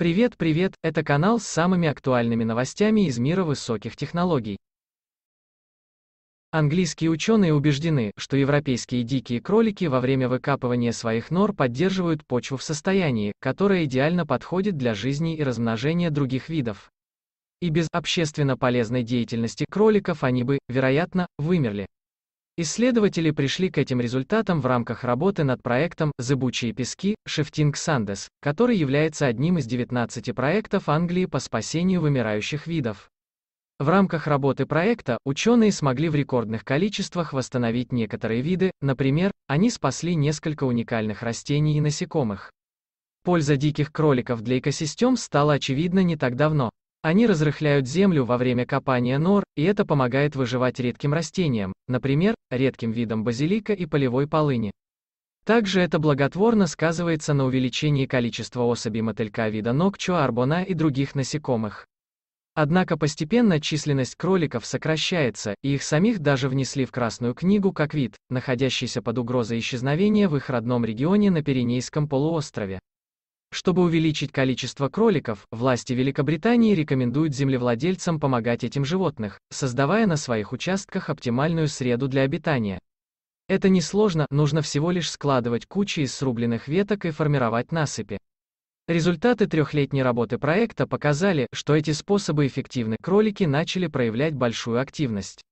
Привет, привет, это канал с самыми актуальными новостями из мира высоких технологий. Английские ученые убеждены, что европейские дикие кролики во время выкапывания своих нор поддерживают почву в состоянии, которое идеально подходит для жизни и размножения других видов. И без общественно полезной деятельности кроликов они бы, вероятно, вымерли. Исследователи пришли к этим результатам в рамках работы над проектом «Зыбучие пески» Shifting Sandes, который является одним из 19 проектов Англии по спасению вымирающих видов. В рамках работы проекта ученые смогли в рекордных количествах восстановить некоторые виды, например, они спасли несколько уникальных растений и насекомых. Польза диких кроликов для экосистем стала очевидна не так давно. Они разрыхляют землю во время копания нор, и это помогает выживать редким растениям, например, редким видам базилика и полевой полыни. Также это благотворно сказывается на увеличении количества особей мотылька вида нокчо арбона и других насекомых. Однако постепенно численность кроликов сокращается, и их самих даже внесли в Красную книгу как вид, находящийся под угрозой исчезновения в их родном регионе на Пиренейском полуострове. Чтобы увеличить количество кроликов, власти Великобритании рекомендуют землевладельцам помогать этим животных, создавая на своих участках оптимальную среду для обитания. Это несложно, нужно всего лишь складывать кучи из срубленных веток и формировать насыпи. Результаты трехлетней работы проекта показали, что эти способы эффективны. Кролики начали проявлять большую активность.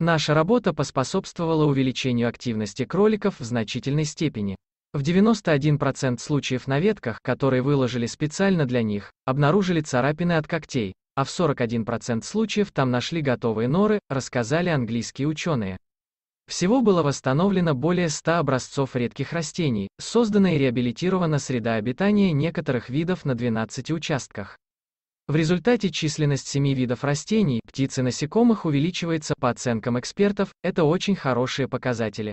Наша работа поспособствовала увеличению активности кроликов в значительной степени. В 91% случаев на ветках, которые выложили специально для них, обнаружили царапины от когтей, а в 41% случаев там нашли готовые норы, рассказали английские ученые. Всего было восстановлено более 100 образцов редких растений, создана и реабилитирована среда обитания некоторых видов на 12 участках. В результате численность семи видов растений, птиц и насекомых увеличивается по оценкам экспертов, это очень хорошие показатели.